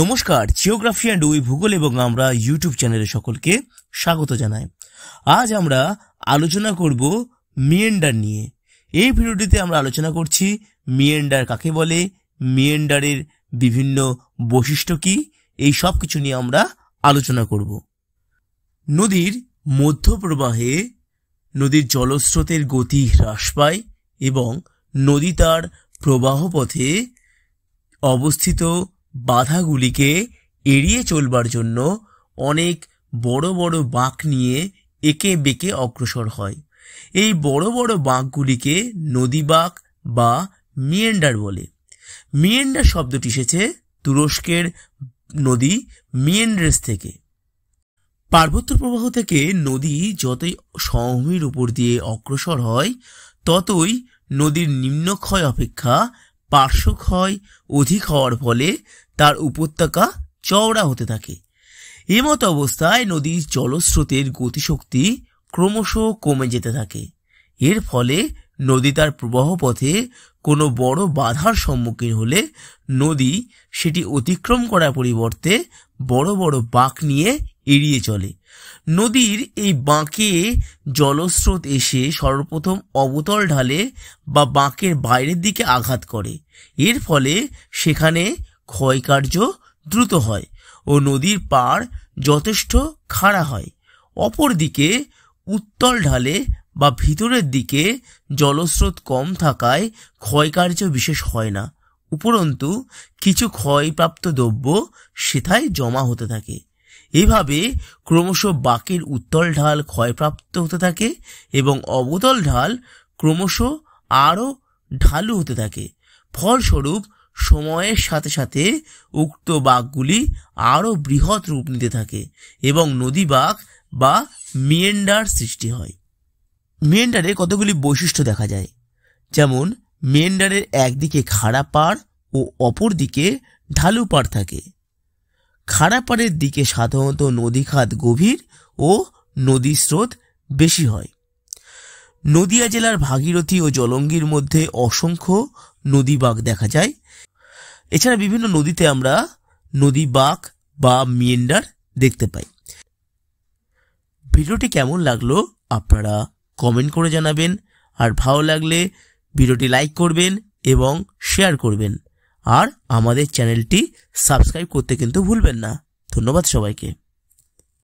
নমস্কার geography and ওই ভূগোল এবং আমরা ইউটিউব চ্যানেলে সকলকে স্বাগত জানাই আজ আমরা আলোচনা করব মিয়েন্ডার নিয়ে এই ভিডিওটিতে আমরা আলোচনা করছি মিয়েন্ডার কাকে বলে মিয়েন্ডারের বিভিন্ন বৈশিষ্ট্য কি এই সব কিছু নিয়ে আমরা আলোচনা করব নদীর মধ্যপ্রবাহে নদীর জলস্রোতের গতি হ্রাস পায় এবং নদী তার প্রবাহ পথে অবস্থিত বাধাগুলিকে এড়িয়ে চলবার জন্য অনেক বড় বড় বাঁক নিয়ে একে বেঁকে অগ্রসর হয় এই বড় বড় বাঁকগুলিকে নদী বাঁক বা মিয়েন্ডার বলে মিয়েন্ডার শব্দটি এসেছে তুরস্কের নদী মিয়েন্ড্রেস থেকে পার্বত্য প্রবাহ থেকে নদী যতই সমভূমির উপর দিয়ে অগ্রসর হয় ততই নদীর নিম্নক্ষয় অপেক্ষা পার্শ্বক্ষয় অধিক হওয়ার ফলে তার উপত্যকা চওড়া হতে থাকে এমত অবস্থায় নদীর জলস্রোতের গতিশক্তি ক্রমশ কমে যেতে থাকে এর ফলে নদী তার প্রবাহ পথে কোনো বড় বাধার সম্মুখীন হলে নদী সেটি অতিক্রম করার পরিবর্তে বড় বড় বাঁক নিয়ে এড়িয়ে চলে নদীর এই বাঁকে জলস্রোত এসে সর্বপ্রথম অবতল ঢালে বা বাঁকের বাইরের দিকে আঘাত করে এর ফলে সেখানে ক্ষয়কার্য দ্রুত হয় ও নদীর পাড় যথেষ্ট খাড়া হয় অপরদিকে উত্তল ঢালে বা ভিতরের দিকে জলস্রোত কম থাকায় ক্ষয়কার্য বিশেষ হয় না উপরন্তু কিছু ক্ষয়প্রাপ্ত দ্রব্য সেথায় জমা হতে থাকে এভাবে ক্রমশ বাকের উত্তল ঢাল ক্ষয়প্রাপ্ত হতে থাকে এবং অবতল ঢাল ক্রমশ আরও ঢালু হতে থাকে ফলস্বরূপ সময়ের সাথে সাথে উক্ত বাঘগুলি আরও বৃহৎ রূপ নিতে থাকে এবং নদী বাঘ বা মিয়েন্ডার সৃষ্টি হয় মেন্ডারের কতগুলি বৈশিষ্ট্য দেখা যায় যেমন মেন্ডারের একদিকে খাড়া পাড় ও অপর দিকে ঢালু পাড় থাকে খাড়া পাড়ের দিকে সাধারণত নদীখাত গভীর ও নদীর স্রোত বেশি হয় নদিয়া জেলার ভাগীরথী ও জলঙ্গির মধ্যে অসংখ্য নদী বাঘ দেখা যায় এছাড়া বিভিন্ন নদীতে আমরা নদী বাঘ বা মিয়েন্ডার দেখতে পাই ভিডিওটি কেমন লাগলো আপনারা কমেন্ট করে জানাবেন আর ভালো লাগলে ভিডিওটি লাইক করবেন এবং শেয়ার করবেন আর আমাদের চ্যানেলটি সাবস্ক্রাইব করতে কিন্তু ভুলবেন না ধন্যবাদ সবাইকে